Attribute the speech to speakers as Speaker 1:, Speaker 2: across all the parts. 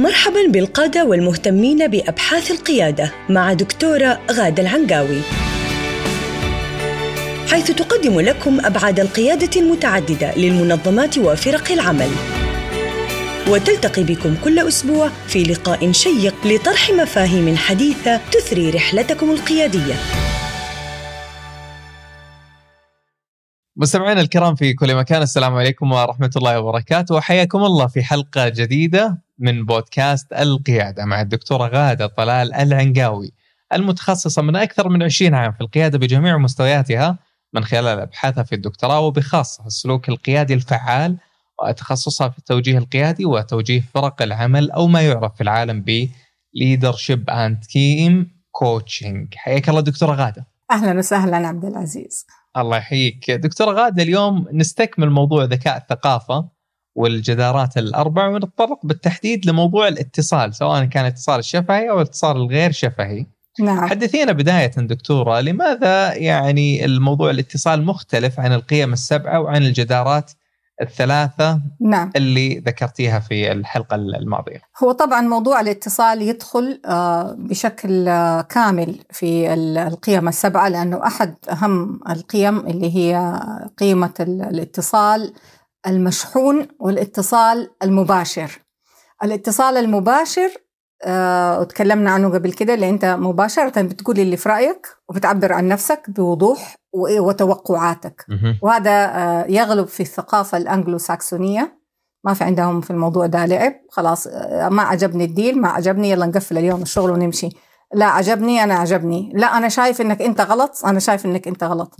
Speaker 1: مرحبا بالقادة والمهتمين بأبحاث القيادة مع دكتورة غادة العنقاوي حيث تقدم لكم أبعاد القيادة المتعددة للمنظمات وفرق العمل وتلتقي بكم كل أسبوع في لقاء شيق لطرح مفاهيم حديثة تثري رحلتكم القيادية
Speaker 2: مستمعينا الكرام في كل مكان السلام عليكم ورحمة الله وبركاته وحياكم الله في حلقة جديدة من بودكاست القيادة مع الدكتورة غادة طلال العنقاوي المتخصصة من أكثر من 20 عام في القيادة بجميع مستوياتها من خلال أبحاثها في الدكتوراه وبخاصة السلوك القيادي الفعال وتخصصها في التوجيه القيادي وتوجيه فرق العمل أو ما يعرف في العالم ب Leadership and Team Coaching حياك الله دكتورة غادة
Speaker 1: أهلا وسهلا عبد العزيز
Speaker 2: الله يحييك دكتور غادة اليوم نستكمل موضوع ذكاء الثقافة والجدارات الأربع ونتطرق بالتحديد لموضوع الاتصال سواء كان الاتصال الشفهي أو الاتصال الغير شفهي نعم. حدثينا بداية دكتورة لماذا يعني الموضوع الاتصال مختلف عن القيم السبعة وعن الجدارات الثلاثة نعم. اللي ذكرتيها في الحلقة الماضية
Speaker 1: هو طبعا موضوع الاتصال يدخل آه، بشكل آه، كامل في القيم السبعة لأنه أحد أهم القيم اللي هي قيمة الاتصال المشحون والاتصال المباشر الاتصال المباشر آه وتكلمنا عنه قبل كده اللي انت مباشره بتقول اللي في رايك وبتعبر عن نفسك بوضوح وتوقعاتك وهذا آه يغلب في الثقافه الانجلو ساكسونيه ما في عندهم في الموضوع ده لعب خلاص آه، ما عجبني الديل ما عجبني يلا نقفل اليوم الشغل ونمشي لا عجبني انا عجبني لا انا شايف انك انت غلط انا شايف انك انت غلط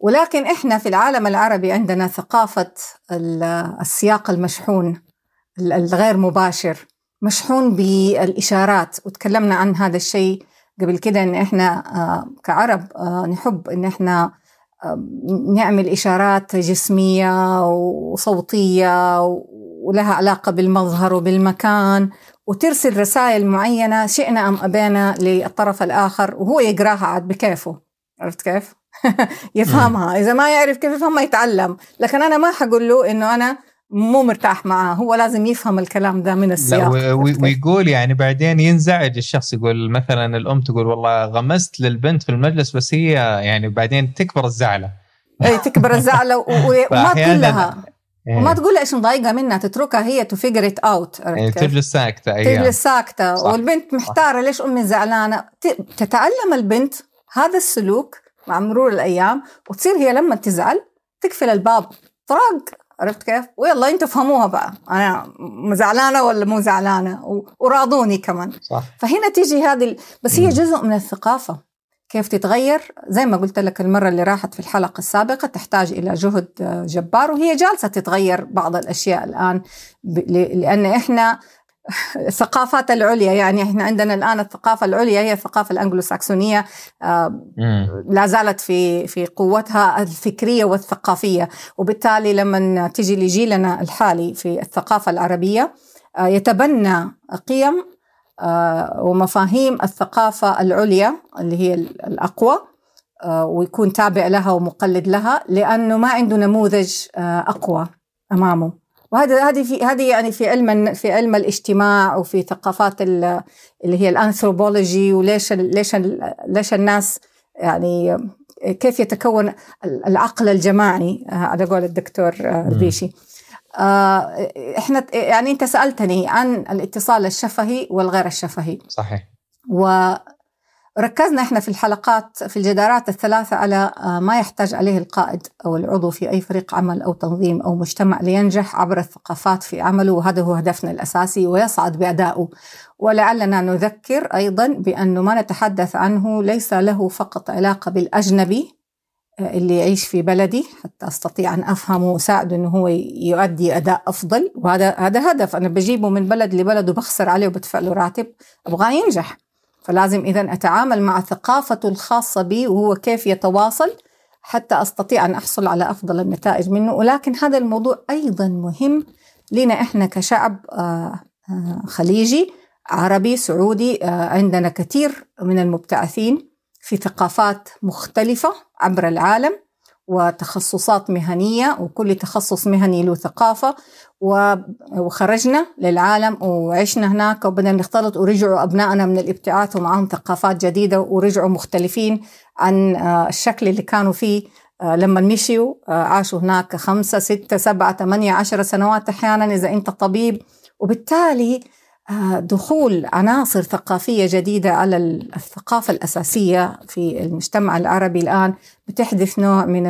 Speaker 1: ولكن احنا في العالم العربي عندنا ثقافه السياق المشحون الغير مباشر مشحون بالإشارات وتكلمنا عن هذا الشيء قبل كده إن إحنا آه، كعرب آه، نحب إن إحنا آه، نعمل إشارات جسمية وصوتية ولها علاقة بالمظهر وبالمكان وترسل رسائل معينة شئنا أم أبينا للطرف الآخر وهو يقراها عاد بكيفه عرفت كيف؟ يفهمها نعم. إذا ما يعرف كيف يفهمها يتعلم لكن أنا ما حقول له إنه أنا مو مرتاح معاه هو لازم يفهم الكلام ده من السياق
Speaker 2: ويقول يعني بعدين ينزعج الشخص يقول مثلا الام تقول والله غمست للبنت في المجلس بس هي يعني بعدين تكبر الزعله
Speaker 1: اي تكبر الزعله وما كلها وما تقول ايش مضايقه منها تتركها هي تو فيجر ات اوت تجلس
Speaker 2: ساكته أيها. تجلس ساكته صح. والبنت محتاره
Speaker 1: ليش امي زعلانه تتعلم البنت هذا السلوك مع مرور الايام وتصير هي لما تزعل تقفل الباب طراق عرفت كيف؟ ويلا انتوا فهموها بقى انا زعلانه ولا مو زعلانه وراضوني كمان صح. فهنا تيجي هذه بس هي جزء من الثقافه كيف تتغير زي ما قلت لك المرة اللي راحت في الحلقة السابقة تحتاج إلى جهد آه، جبار وهي جالسة تتغير بعض الأشياء الآن لأن إحنا الثقافات العليا يعني احنا عندنا الان الثقافه العليا هي الثقافه الانجلوساكسونيه آه، لا زالت في في قوتها الفكريه والثقافيه وبالتالي لما تيجي لجيلنا الحالي في الثقافه العربيه آه، يتبنى قيم آه، ومفاهيم الثقافه العليا اللي هي الاقوى ويكون تابع لها ومقلد لها لانه ما عنده نموذج اقوى امامه وهذا هذه في هذه يعني في علم في علم الاجتماع وفي ثقافات اللي هي الانثروبولوجي وليش ليش ليش الناس يعني كيف يتكون العقل الجماعي آه، على قول الدكتور البيشي آه، آه، احنا يعني انت سالتني عن الاتصال الشفهي والغير الشفهي صحيح ركزنا احنا في الحلقات في الجدارات الثلاثة على آه، ما يحتاج عليه القائد أو العضو في أي فريق عمل أو تنظيم أو مجتمع لينجح عبر الثقافات في عمله وهذا هو هدفنا الأساسي ويصعد بأدائه ولعلنا نذكر أيضا بأنه ما نتحدث عنه ليس له فقط علاقة بالأجنبي آه، اللي يعيش في بلدي حتى استطيع ان افهمه واساعده انه هو يؤدي اداء افضل وهذا هذا هدف انا بجيبه من بلد لبلد وبخسر عليه وبدفع له راتب ابغاه ينجح فلازم إذا أتعامل مع ثقافته الخاصة بي وهو كيف يتواصل حتى أستطيع أن أحصل على أفضل النتائج منه ولكن هذا الموضوع أيضا مهم لنا إحنا كشعب آه، آه، خليجي عربي سعودي آه، عندنا كثير من المبتعثين في ثقافات مختلفة عبر العالم وتخصصات مهنية وكل تخصص مهني له ثقافة وخرجنا للعالم وعشنا هناك وبدنا نختلط ورجعوا أبنائنا من الابتعاث ومعهم ثقافات جديدة ورجعوا مختلفين عن آه، الشكل اللي كانوا فيه آه، لما مشيوا آه، عاشوا هناك خمسة ستة سبعة ثمانية عشر سنوات أحيانا إذا أنت طبيب وبالتالي آه، دخول عناصر ثقافيه جديده على الثقافه الاساسيه في المجتمع العربي الان بتحدث نوع من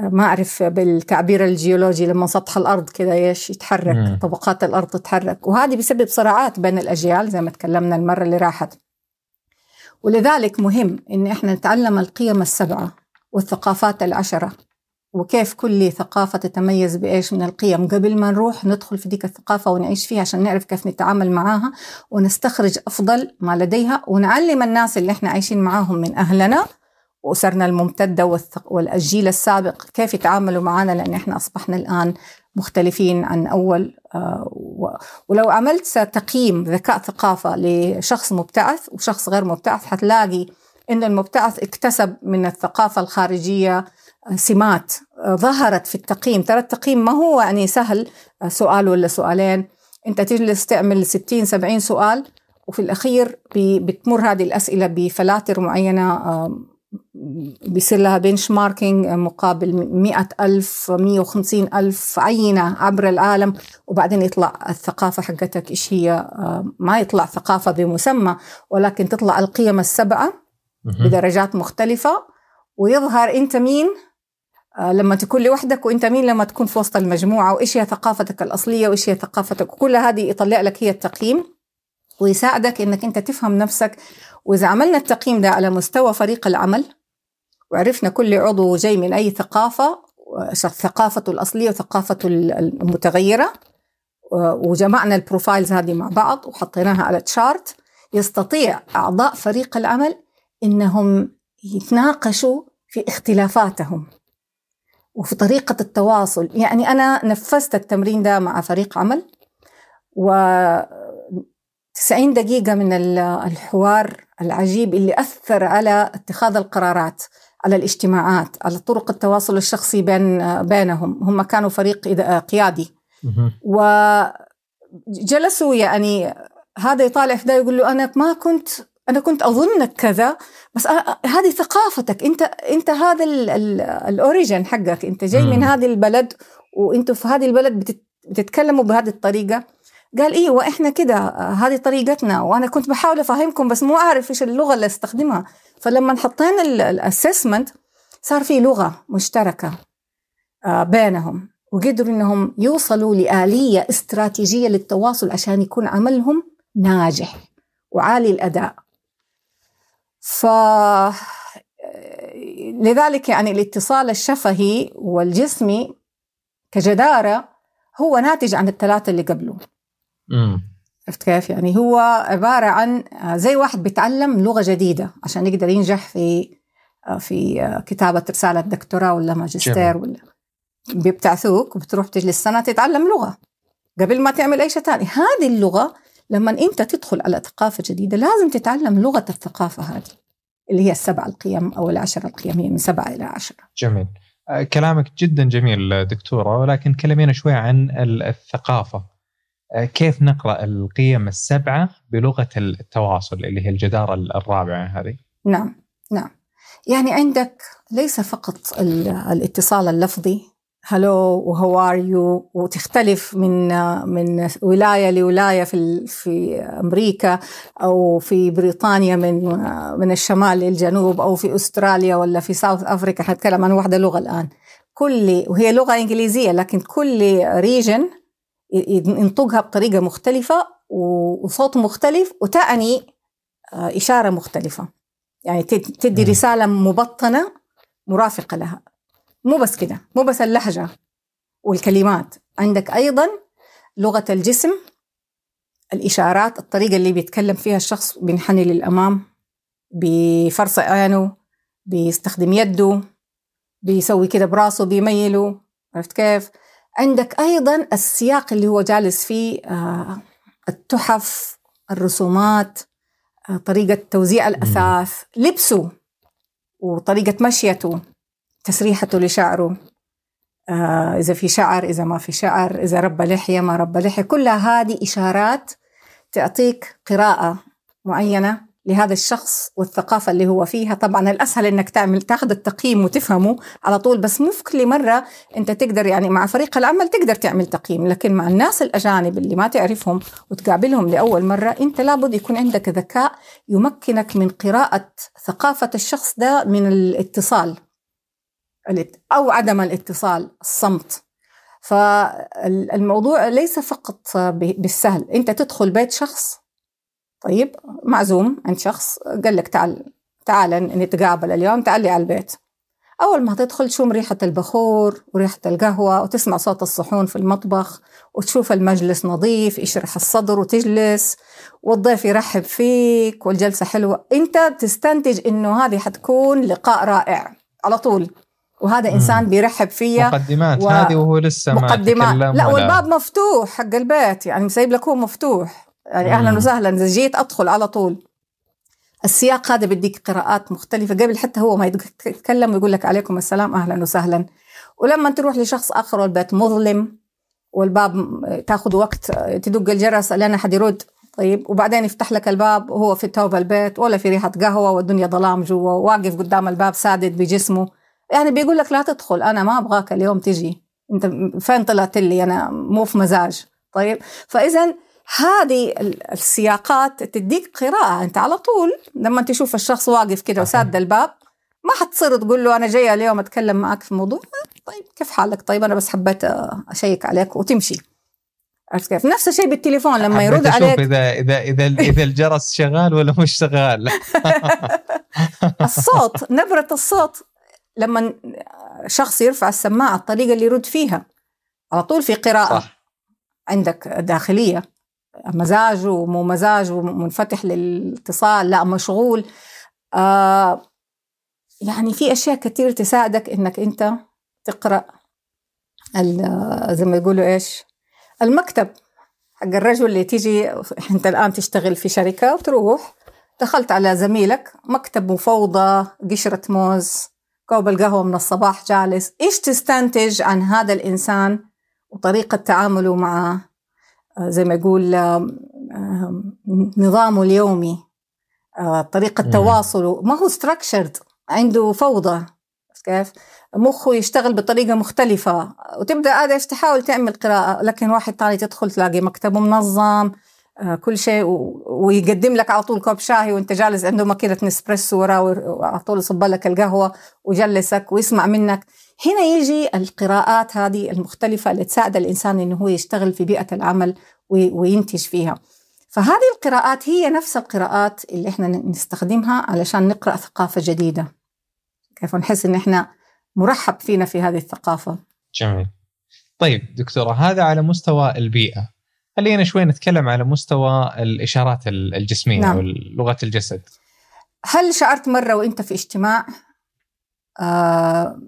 Speaker 1: ما اعرف آه، بالتعبير الجيولوجي لما سطح الارض كذا ايش يتحرك مم. طبقات الارض تتحرك وهذه بسبب صراعات بين الاجيال زي ما تكلمنا المره اللي راحت ولذلك مهم ان احنا نتعلم القيم السبعه والثقافات العشره وكيف كل ثقافة تتميز بإيش من القيم قبل ما نروح ندخل في ديك الثقافة ونعيش فيها عشان نعرف كيف نتعامل معاها ونستخرج أفضل ما لديها ونعلم الناس اللي احنا عايشين معاهم من أهلنا وأسرنا الممتدة والأجيل السابق كيف يتعاملوا معنا لأن احنا أصبحنا الآن مختلفين عن أول آه، ولو عملت تقييم ذكاء ثقافة لشخص مبتعث وشخص غير مبتعث حتلاقي أن المبتعث اكتسب من الثقافة الخارجية سمات آه، ظهرت في التقييم ترى التقييم ما هو يعني سهل آه، سؤال ولا سؤالين انت تجلس تعمل 60 70 سؤال وفي الاخير بتمر هذه الاسئله بفلاتر معينه بيصير لها بنش ماركينج آه، مقابل 100 ألف 150 ألف عينة عبر العالم وبعدين يطلع الثقافة حقتك إيش هي ما يطلع ثقافة بمسمى ولكن تطلع القيم السبعة بدرجات مختلفة ويظهر أنت مين آه، لما تكون لوحدك وانت مين لما تكون في وسط المجموعه وايش هي ثقافتك الاصليه وايش هي ثقافتك وكل هذه يطلع لك هي التقييم ويساعدك انك انت تفهم نفسك واذا عملنا التقييم ده على مستوى فريق العمل وعرفنا كل عضو جاي من اي ثقافه ثقافته الاصليه وثقافته المتغيره وجمعنا البروفايلز هذه مع بعض وحطيناها على تشارت يستطيع اعضاء فريق العمل انهم يتناقشوا في اختلافاتهم وفي طريقة التواصل يعني أنا نفذت التمرين ده مع فريق عمل و 90 دقيقة من الحوار العجيب اللي أثر على اتخاذ القرارات على الاجتماعات على طرق التواصل الشخصي بين بينهم هم كانوا فريق قيادي وجلسوا يعني هذا يطالع في ده يقول له أنا ما كنت انا كنت اظنك كذا بس هذه ثقافتك انت انت هذا الاوريجن حقك انت جاي من هذه البلد وانتوا في هذه البلد بتتكلموا بهذه الطريقه قال ايه واحنا كده هذه طريقتنا وانا كنت بحاول افهمكم بس مو اعرف ايش اللغه اللي استخدمها فلما حطينا الاسسمنت صار في لغه مشتركه آه، بينهم وقدروا انهم يوصلوا لاليه استراتيجيه للتواصل عشان يكون عملهم ناجح وعالي الاداء ف آه، لذلك يعني الاتصال الشفهي والجسمي كجدارة هو ناتج عن الثلاثة اللي قبله عرفت كيف يعني هو عبارة عن آه، زي واحد بيتعلم لغة جديدة عشان يقدر ينجح في آه، في كتابة رسالة دكتوراه ولا ماجستير ولا بيبتعثوك وبتروح تجلس سنة تتعلم لغة قبل ما تعمل أي شيء ثاني هذه اللغة لما أنت تدخل على ثقافة جديدة لازم تتعلم لغة الثقافة هذه اللي هي السبع القيم أو العشر القيم هي من سبعة إلى عشرة
Speaker 2: جميل آه، كلامك جدا جميل دكتورة ولكن كلمينا شوي عن الثقافة آه، كيف نقرأ القيم السبعة بلغة التواصل اللي هي الجدارة الرابعة هذه
Speaker 1: نعم نعم يعني عندك ليس فقط الاتصال اللفظي هلو وهو ار يو وتختلف من من ولايه لولايه في في امريكا او في بريطانيا من من الشمال للجنوب او في استراليا ولا في ساوث افريكا حتكلم عن واحده لغه الان كل وهي لغه انجليزيه لكن كل ريجن ينطقها بطريقه مختلفه وصوت مختلف وتعني آه، اشاره مختلفه يعني تدي رساله مبطنه مرافقه لها مو بس كده مو بس اللهجة والكلمات عندك أيضا لغة الجسم الإشارات الطريقة اللي بيتكلم فيها الشخص بينحني للأمام بفرصة عينه بيستخدم يده بيسوي كده براسه بيميله عرفت كيف؟ عندك أيضا السياق اللي هو جالس فيه آه التحف الرسومات آه طريقة توزيع الأثاث لبسه وطريقة مشيته تسريحته لشعره آه إذا في شعر إذا ما في شعر إذا ربى لحية ما ربى لحية كلها هذه إشارات تعطيك قراءة معينة لهذا الشخص والثقافة اللي هو فيها طبعا الأسهل أنك تعمل تاخذ التقييم وتفهمه على طول بس مو في كل مرة أنت تقدر يعني مع فريق العمل تقدر تعمل تقييم لكن مع الناس الأجانب اللي ما تعرفهم وتقابلهم لأول مرة أنت لابد يكون عندك ذكاء يمكنك من قراءة ثقافة الشخص ده من الاتصال أو عدم الاتصال الصمت فالموضوع ليس فقط بالسهل أنت تدخل بيت شخص طيب معزوم عند شخص قال لك تعال تعال نتقابل اليوم تعال لي على البيت أول ما تدخل تشم ريحة البخور وريحة القهوة وتسمع صوت الصحون في المطبخ وتشوف المجلس نظيف يشرح الصدر وتجلس والضيف يرحب فيك والجلسة حلوة أنت تستنتج أنه هذه حتكون لقاء رائع على طول وهذا انسان بيرحب فيا مقدمات و... هذه
Speaker 2: وهو لسه ما مقدمات لا ولا. والباب
Speaker 1: مفتوح حق البيت يعني مسيب لك هو مفتوح يعني اهلا وسهلا اذا جيت ادخل على طول السياق هذا بديك قراءات مختلفه قبل حتى هو ما يتكلم ويقول لك عليكم السلام اهلا وسهلا ولما تروح لشخص اخر والبيت مظلم والباب تاخذ وقت تدق الجرس لان حد يرد طيب وبعدين يفتح لك الباب وهو في توب البيت ولا في ريحه قهوه والدنيا ظلام جوا واقف قدام الباب سادد بجسمه يعني بيقول لك لا تدخل انا ما ابغاك اليوم تجي انت فين طلعت لي انا مو في مزاج طيب فاذا هذه السياقات تديك قراءة أنت على طول لما تشوف الشخص واقف كده وساد الباب ما حتصير تقول له أنا جاية اليوم أتكلم معك في موضوع آه، طيب كيف حالك طيب أنا بس حبيت آه، أشيك عليك وتمشي عرفت كيف؟ نفس الشيء بالتليفون لما يرد عليك
Speaker 2: اذا اذا اذا اذا الجرس شغال ولا مش شغال
Speaker 1: الصوت نبره الصوت لما شخص يرفع السماعة الطريقة اللي يرد فيها على طول في قراءة صح. عندك داخلية مزاج ومو مزاج ومنفتح للاتصال لا مشغول آه يعني في أشياء كثير تساعدك إنك أنت تقرأ زي ما يقولوا إيش المكتب حق الرجل اللي تيجي أنت الآن تشتغل في شركة وتروح دخلت على زميلك مكتب مفوضة قشرة موز كوب القهوة من الصباح جالس إيش تستنتج عن هذا الإنسان وطريقة تعامله مع آه، زي ما يقول نظامه اليومي آه، طريقة تواصله ما هو ستراكشرد عنده فوضى كيف مخه يشتغل بطريقة مختلفة وتبدأ هذا تحاول تعمل قراءة لكن واحد ثاني تدخل تلاقي مكتبه منظم آه، كل شيء ويقدم لك على طول كوب شاي وانت جالس عنده ماكينه نسبريسو وراه وعلى طول يصب لك القهوه وجلسك ويسمع منك هنا يجي القراءات هذه المختلفه اللي تساعد الانسان انه هو يشتغل في بيئه العمل وينتج فيها فهذه القراءات هي نفس القراءات اللي احنا نستخدمها علشان نقرا ثقافه جديده كيف نحس ان احنا مرحب فينا في هذه الثقافه
Speaker 2: جميل طيب دكتوره هذا على مستوى البيئه خلينا شوي نتكلم على مستوى الاشارات الجسميه نعم. ولغه الجسد
Speaker 1: هل شعرت مره وانت في اجتماع آه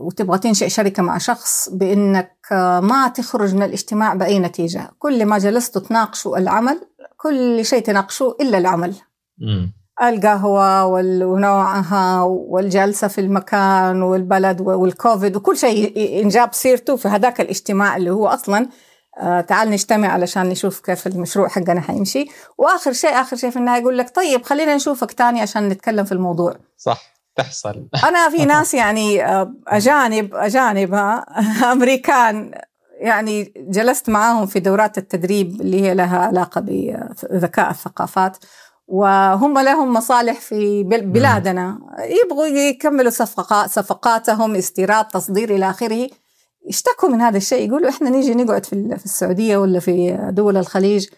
Speaker 1: وتبغى تنشئ شركه مع شخص بانك آه، ما تخرج من الاجتماع باي نتيجه كل ما جلستوا تناقشوا العمل كل شيء تناقشوه الا العمل م. القهوة ونوعها والجلسة في المكان والبلد والكوفيد وكل شيء انجاب سيرته في هذاك الاجتماع اللي هو أصلا آه، تعال نجتمع علشان نشوف كيف المشروع حقنا حيمشي واخر شيء اخر شيء في النهايه يقول لك طيب خلينا نشوفك تاني عشان نتكلم في الموضوع
Speaker 2: صح تحصل
Speaker 1: انا في ناس يعني آه، اجانب اجانب امريكان يعني جلست معاهم في دورات التدريب اللي هي لها علاقه بذكاء الثقافات وهم لهم مصالح في بلادنا يبغوا يكملوا صفقاتهم استيراد تصدير الى اخره يشتكوا من هذا الشيء يقولوا احنا نيجي نقعد في, في السعوديه ولا في دول الخليج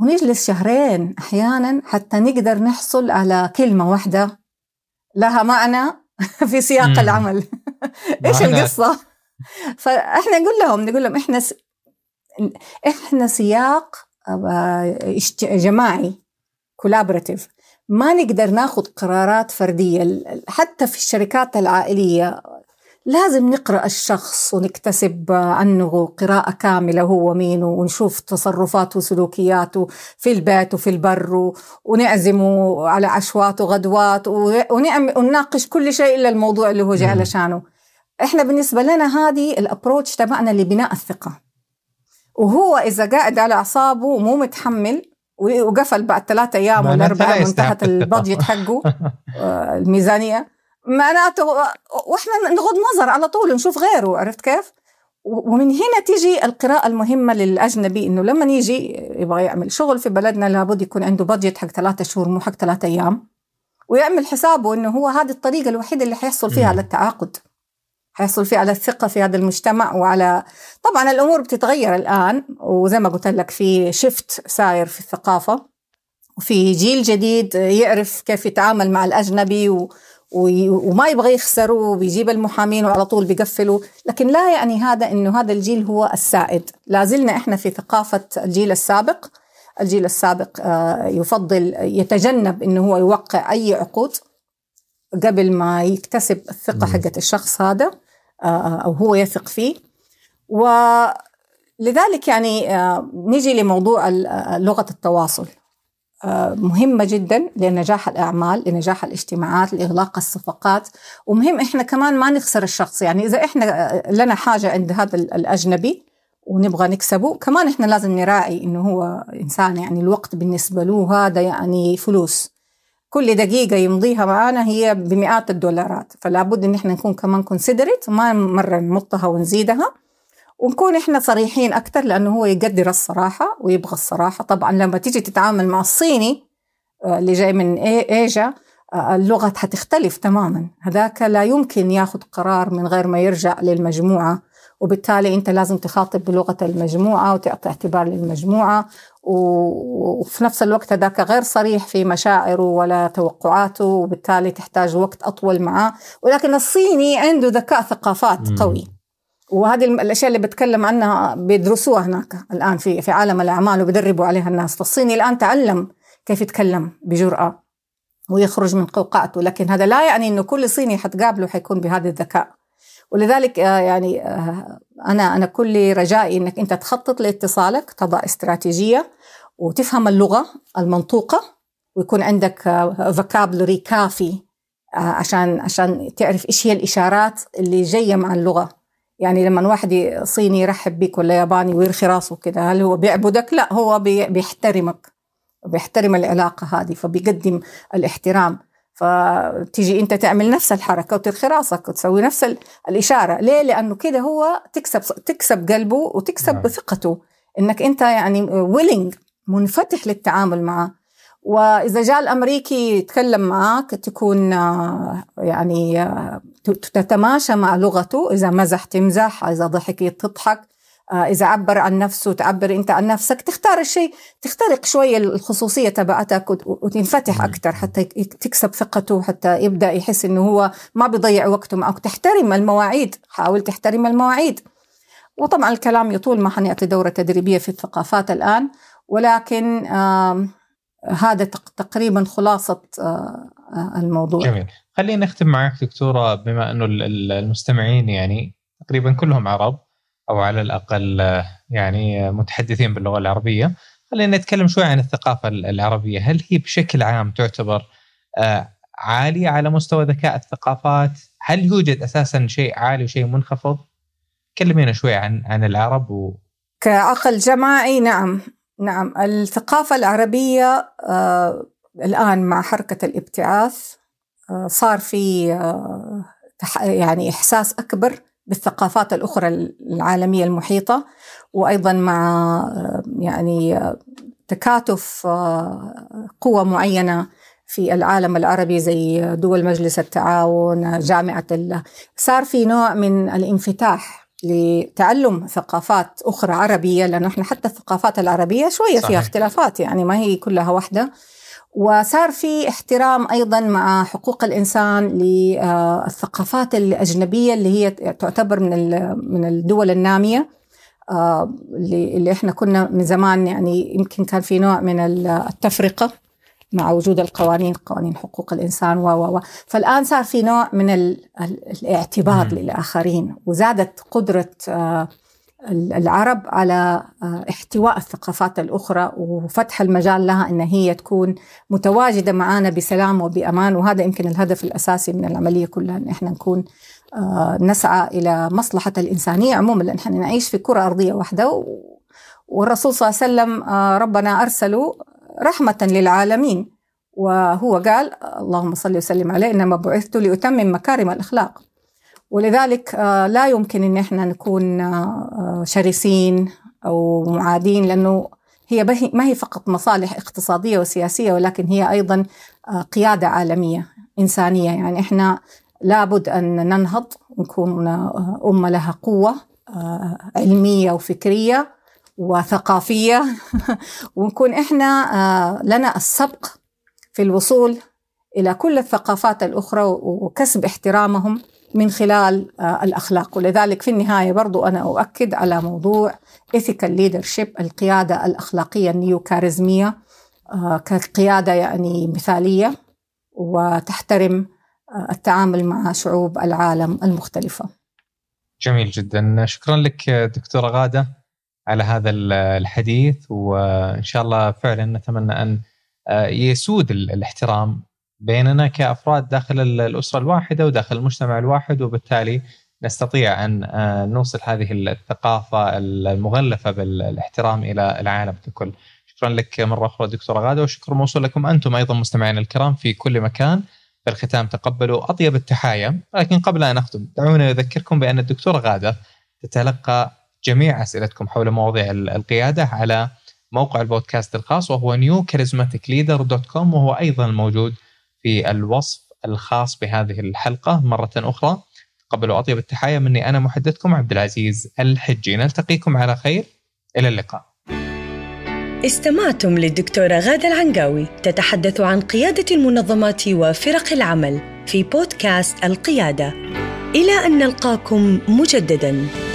Speaker 1: ونجلس شهرين احيانا حتى نقدر نحصل على كلمه واحده لها معنى في سياق مم. العمل ايش القصه فاحنا نقول لهم نقول لهم احنا س... احنا سياق آه، جماعي كولابراتيف ما نقدر ناخذ قرارات فرديه حتى في الشركات العائليه لازم نقرأ الشخص ونكتسب عنه قراءة كاملة هو مين ونشوف تصرفاته وسلوكياته في البيت وفي البر ونعزمه على عشوات وغدوات ونناقش كل شيء إلا الموضوع اللي هو جاي علشانه إحنا بالنسبة لنا هذه الأبروتش تبعنا لبناء الثقة وهو إذا قاعد على أعصابه ومو متحمل وقفل بعد ثلاثة أيام ولا أربع من تحت البادجت حقه آه، الميزانية معناته واحنا نغض نظر على طول نشوف غيره عرفت كيف؟ ومن هنا تيجي القراءة المهمة للأجنبي إنه لما يجي يبغى يعمل شغل في بلدنا لابد يكون عنده بادجت حق ثلاثة شهور مو حق ثلاثة أيام ويعمل حسابه إنه هو هذه الطريقة الوحيدة اللي حيحصل فيها على التعاقد حيحصل فيه على الثقة في هذا المجتمع وعلى طبعا الأمور بتتغير الآن وزي ما قلت لك في شفت ساير في الثقافة وفي جيل جديد يعرف كيف يتعامل مع الأجنبي و... وما يبغى يخسروا بيجيب المحامين وعلى طول بيقفلوا لكن لا يعني هذا انه هذا الجيل هو السائد لازلنا احنا في ثقافه الجيل السابق الجيل السابق آه، يفضل يتجنب انه هو يوقع اي عقود قبل ما يكتسب الثقه حقت الشخص هذا آه، آه، او هو يثق فيه ولذلك يعني نجي لموضوع لغه التواصل مهمة جدا لنجاح الأعمال لنجاح الاجتماعات لإغلاق الصفقات ومهم إحنا كمان ما نخسر الشخص يعني إذا إحنا لنا حاجة عند هذا الأجنبي ونبغى نكسبه كمان إحنا لازم نراعي إنه هو إنسان يعني الوقت بالنسبة له هذا يعني فلوس كل دقيقة يمضيها معانا هي بمئات الدولارات فلا بد إن إحنا نكون كمان كونسيدريت ما مرة نمطها ونزيدها ونكون احنا صريحين اكثر لانه هو يقدر الصراحه ويبغى الصراحه طبعا لما تيجي تتعامل مع الصيني آه، اللي جاي من ايجا آه، اللغه حتختلف تماما هذاك لا يمكن ياخذ قرار من غير ما يرجع للمجموعه وبالتالي انت لازم تخاطب بلغه المجموعه وتعطي اعتبار للمجموعه وفي نفس الوقت هذاك غير صريح في مشاعره ولا توقعاته وبالتالي تحتاج وقت اطول معاه ولكن الصيني عنده ذكاء ثقافات قوي وهذه الاشياء اللي بتكلم عنها بيدرسوها هناك الان في في عالم الاعمال وبيدربوا عليها الناس، فالصيني الان تعلم كيف يتكلم بجرأه ويخرج من قوقعته، لكن هذا لا يعني انه كل صيني حتقابله حيكون بهذا الذكاء. ولذلك آه، يعني آه، انا انا كل رجائي انك انت تخطط لاتصالك، تضع استراتيجيه وتفهم اللغه المنطوقه ويكون عندك فوكابلري آه، كافي عشان عشان تعرف ايش هي الاشارات اللي جايه مع اللغه يعني لما واحد صيني يرحب بك ولا ياباني ويرخي راسه كده هل هو بيعبدك؟ لا هو بيحترمك بيحترم العلاقة هذه فبيقدم الاحترام فتيجي انت تعمل نفس الحركه وترخي راسك وتسوي نفس الاشاره ليه لانه كده هو تكسب تكسب قلبه وتكسب نعم. ثقته انك انت يعني ويلنج منفتح للتعامل معه واذا جاء الامريكي يتكلم معك تكون آه، يعني آه، تتماشى مع لغته اذا مزح تمزح اذا ضحك تضحك آه، اذا عبر عن نفسه تعبر انت عن نفسك تختار الشيء تخترق شويه الخصوصيه تبعتك وتنفتح اكثر حتى تكسب ثقته حتى يبدا يحس انه هو ما بيضيع وقته معك تحترم المواعيد حاول تحترم المواعيد وطبعا الكلام يطول ما حنعطي دورة تدريبية في الثقافات الآن ولكن هذا تقريبا خلاصة آه، آه، الموضوع جميل
Speaker 2: خلينا نختم معك دكتورة بما أنه المستمعين يعني تقريبا كلهم عرب أو على الأقل آه، يعني متحدثين باللغة العربية خلينا نتكلم شوي عن الثقافة العربية هل هي بشكل عام تعتبر عالية على مستوى ذكاء الثقافات هل يوجد أساسا شيء عالي وشيء منخفض كلمينا شوي عن عن العرب و...
Speaker 1: كعقل جماعي نعم نعم الثقافة العربية آه، الآن مع حركة الابتعاث آه، صار في آه، يعني إحساس أكبر بالثقافات الأخرى العالمية المحيطة وأيضا مع يعني تكاتف قوى معينة في العالم العربي زي دول مجلس التعاون جامعة الله صار في نوع من الانفتاح لتعلم ثقافات أخرى عربية لأنه إحنا حتى الثقافات العربية شوية صحيح. فيها اختلافات يعني ما هي كلها واحدة وصار في احترام ايضا مع حقوق الانسان للثقافات آه، الاجنبيه اللي هي تعتبر من من الدول الناميه آه، اللي احنا كنا من زمان يعني يمكن كان في نوع من التفرقه مع وجود القوانين قوانين حقوق الإنسان و و فالآن صار في نوع من الاعتبار للآخرين وزادت قدرة آه، العرب على آه، احتواء الثقافات الأخرى وفتح المجال لها أن هي تكون متواجدة معنا بسلام وبأمان وهذا يمكن الهدف الأساسي من العملية كلها أن إحنا نكون آه، نسعى إلى مصلحة الإنسانية عموما لأن إحنا نعيش في كرة أرضية واحدة والرسول صلى الله عليه وسلم ربنا أرسله رحمة للعالمين وهو قال اللهم صل وسلم عليه إنما بعثت لأتمم مكارم الأخلاق ولذلك آه، لا يمكن إن إحنا نكون آه، آه، شرسين أو معادين لأنه هي ما هي فقط مصالح اقتصادية وسياسية ولكن هي أيضا قيادة عالمية إنسانية يعني إحنا لابد أن ننهض ونكون أمة لها قوة علمية وفكرية وثقافيه ونكون احنا آه، لنا السبق في الوصول الى كل الثقافات الاخرى وكسب احترامهم من خلال آه، الاخلاق ولذلك في النهايه برضو انا اؤكد على موضوع ethical leadership القياده الاخلاقيه النيوكاريزميه آه، كقياده يعني مثاليه وتحترم التعامل مع شعوب العالم المختلفه.
Speaker 2: جميل جدا شكرا لك دكتوره غاده على هذا الحديث وان شاء الله فعلا نتمنى ان آه، يسود الاحترام بيننا كافراد داخل الاسره الواحده وداخل المجتمع الواحد وبالتالي نستطيع ان آه، نوصل هذه الثقافه المغلفه بالاحترام الى العالم ككل. شكرا لك مره اخرى دكتوره غاده وشكر موصول لكم انتم ايضا مستمعينا الكرام في كل مكان. في الختام تقبلوا اطيب التحايا، لكن قبل ان اختم دعونا اذكركم بان الدكتوره غاده تتلقى جميع اسئلتكم حول مواضيع القياده على موقع البودكاست الخاص وهو newcharismaticleader.com وهو ايضا موجود في الوصف الخاص بهذه الحلقه مره اخرى تقبلوا اطيب التحايا مني انا محدثكم عبد العزيز الحجي نلتقيكم على خير الى اللقاء
Speaker 1: استمعتم للدكتوره غاده العنقاوي تتحدث عن قياده المنظمات وفرق العمل في بودكاست القياده الى ان نلقاكم مجددا